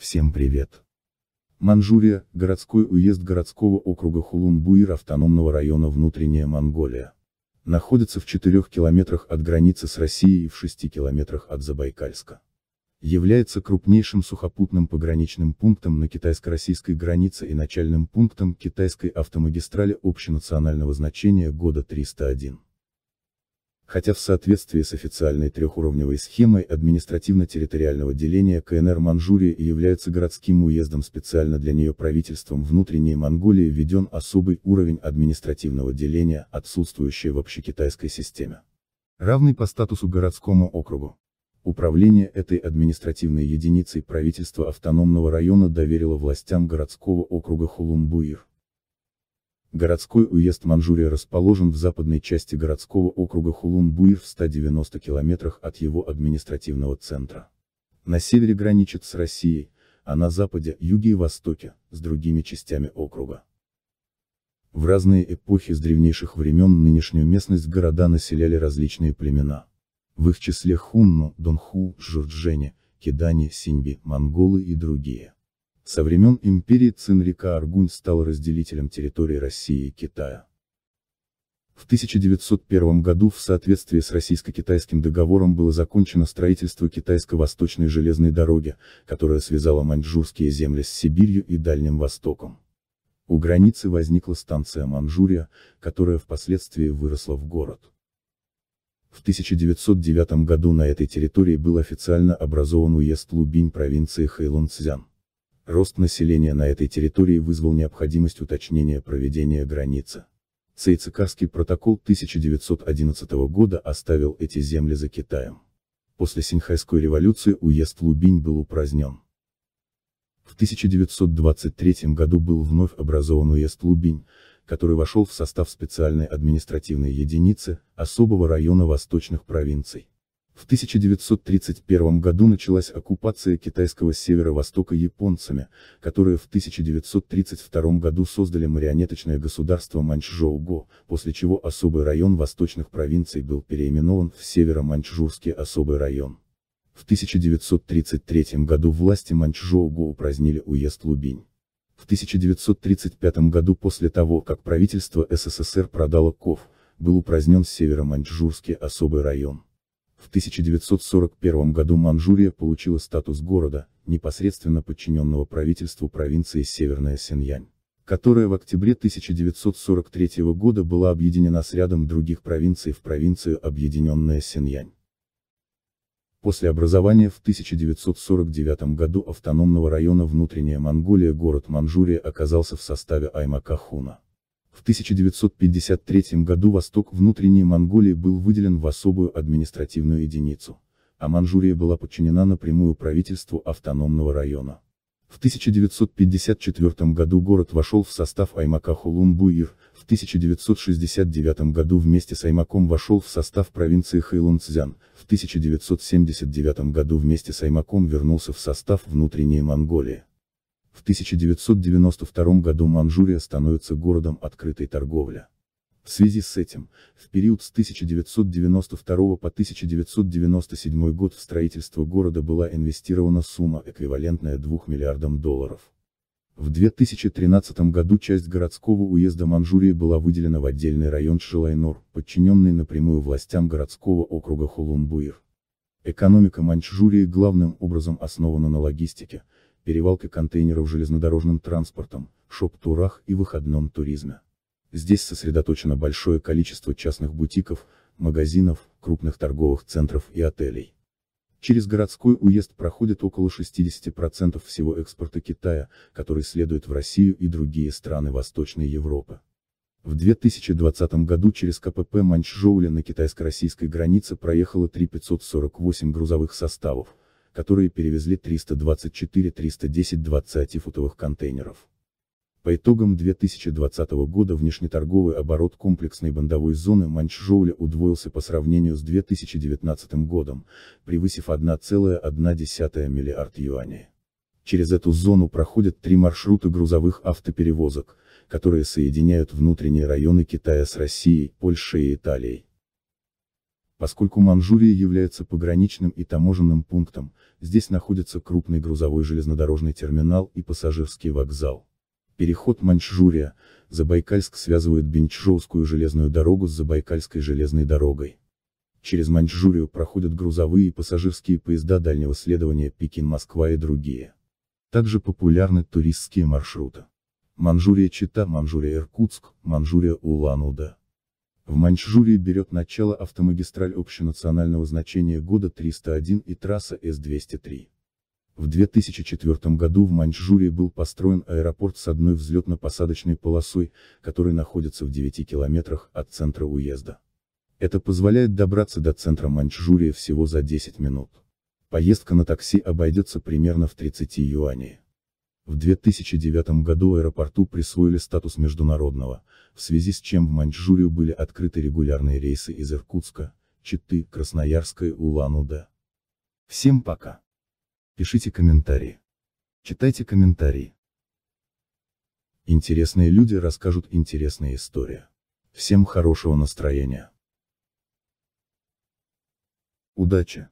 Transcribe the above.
Всем привет! Манжурия, городской уезд городского округа Хулунбуир автономного района Внутренняя Монголия. Находится в 4 километрах от границы с Россией и в 6 километрах от Забайкальска. Является крупнейшим сухопутным пограничным пунктом на китайско-российской границе и начальным пунктом китайской автомагистрали общенационального значения года 301 хотя в соответствии с официальной трехуровневой схемой административно-территориального деления КНР Манчжурия и является городским уездом специально для нее правительством внутренней Монголии введен особый уровень административного деления, отсутствующий в общекитайской системе. Равный по статусу городскому округу. Управление этой административной единицей правительство автономного района доверило властям городского округа Хулумбуир. Городской уезд Манчжурия расположен в западной части городского округа хулун в 190 километрах от его административного центра. На севере граничит с Россией, а на западе, юге и востоке, с другими частями округа. В разные эпохи с древнейших времен нынешнюю местность города населяли различные племена. В их числе хунну, донху, журджене, кидане, синьби, монголы и другие. Со времен империи Цин река Аргунь стала разделителем территории России и Китая. В 1901 году в соответствии с российско-китайским договором было закончено строительство китайско-восточной железной дороги, которая связала маньчжурские земли с Сибирью и Дальним Востоком. У границы возникла станция Манчжурия, которая впоследствии выросла в город. В 1909 году на этой территории был официально образован уезд Лубинь провинции Хэйлунцзян. Рост населения на этой территории вызвал необходимость уточнения проведения границы. Цейцикарский протокол 1911 года оставил эти земли за Китаем. После Синьхайской революции уезд Лубинь был упразднен. В 1923 году был вновь образован уезд Лубинь, который вошел в состав специальной административной единицы особого района восточных провинций. В 1931 году началась оккупация китайского северо-востока японцами, которые в 1932 году создали марионеточное государство Маньчжоуго, после чего особый район восточных провинций был переименован в Северо-Маньчжурский особый район. В 1933 году власти Маньчжоуго упразднили уезд Лубинь. В 1935 году после того, как правительство СССР продало КОВ, был упразднен северо-маньчжурский особый район. В 1941 году Манчжурия получила статус города, непосредственно подчиненного правительству провинции Северная Синьянь, которая в октябре 1943 года была объединена с рядом других провинций в провинцию Объединенная Синьянь. После образования в 1949 году автономного района Внутренняя Монголия город Манчжурия оказался в составе Аймака Хуна. В 1953 году восток внутренней Монголии был выделен в особую административную единицу, а Манчжурия была подчинена напрямую правительству автономного района. В 1954 году город вошел в состав аймака хулун в 1969 году вместе с аймаком вошел в состав провинции Хэйлунцзян. в 1979 году вместе с аймаком вернулся в состав внутренней Монголии. В 1992 году Манчжурия становится городом открытой торговли. В связи с этим, в период с 1992 по 1997 год в строительство города была инвестирована сумма, эквивалентная 2 миллиардам долларов. В 2013 году часть городского уезда Манчжурии была выделена в отдельный район Шилайнор, подчиненный напрямую властям городского округа Хулумбуир. Экономика Маньчжурии главным образом основана на логистике, перевалка контейнеров железнодорожным транспортом, шоп-турах и выходном туризме. Здесь сосредоточено большое количество частных бутиков, магазинов, крупных торговых центров и отелей. Через городской уезд проходит около 60% всего экспорта Китая, который следует в Россию и другие страны Восточной Европы. В 2020 году через КПП Маньчжоуля на китайско-российской границе проехало 3548 грузовых составов, которые перевезли 324-310 20-ти футовых контейнеров. По итогам 2020 года внешнеторговый оборот комплексной бандовой зоны Маньчжоуля удвоился по сравнению с 2019 годом, превысив 1,1 миллиард юаней. Через эту зону проходят три маршрута грузовых автоперевозок, которые соединяют внутренние районы Китая с Россией, Польшей и Италией. Поскольку Манчжурия является пограничным и таможенным пунктом, здесь находится крупный грузовой железнодорожный терминал и пассажирский вокзал. Переход Маньчжурия, Забайкальск связывает Бенчжоускую железную дорогу с Забайкальской железной дорогой. Через Маньчжурию проходят грузовые и пассажирские поезда дальнего следования Пекин-Москва и другие. Также популярны туристские маршруты. Манчжурия-Чита, Манчжурия-Иркутск, Манчжурия-Улан-Удэ. В Маньчжурии берет начало автомагистраль общенационального значения года 301 и трасса С-203. В 2004 году в Маньчжурии был построен аэропорт с одной взлетно-посадочной полосой, который находится в 9 километрах от центра уезда. Это позволяет добраться до центра Маньчжурии всего за 10 минут. Поездка на такси обойдется примерно в 30 юаней. В 2009 году аэропорту присвоили статус международного, в связи с чем в Маньчжурию были открыты регулярные рейсы из Иркутска, Читы, Красноярска и Улан-Удэ. Всем пока. Пишите комментарии. Читайте комментарии. Интересные люди расскажут интересные истории. Всем хорошего настроения. Удачи!